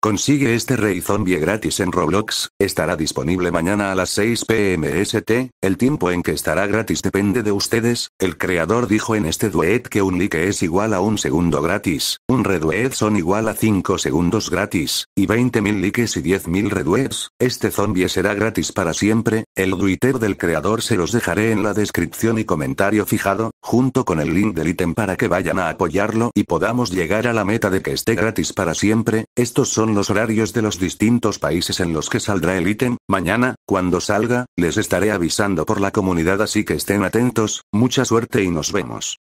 Consigue este rey zombie gratis en Roblox, estará disponible mañana a las 6 pm ST, el tiempo en que estará gratis depende de ustedes, el creador dijo en este duet que un like es igual a un segundo gratis, un reduet son igual a 5 segundos gratis, y 20.000 likes y 10.000 reduets, este zombie será gratis para siempre, el Twitter del creador se los dejaré en la descripción y comentario fijado, junto con el link del ítem para que vayan a apoyarlo y podamos llegar a la meta de que esté gratis para siempre, estos son los horarios de los distintos países en los que saldrá el ítem, mañana, cuando salga, les estaré avisando por la comunidad así que estén atentos, mucha suerte y nos vemos.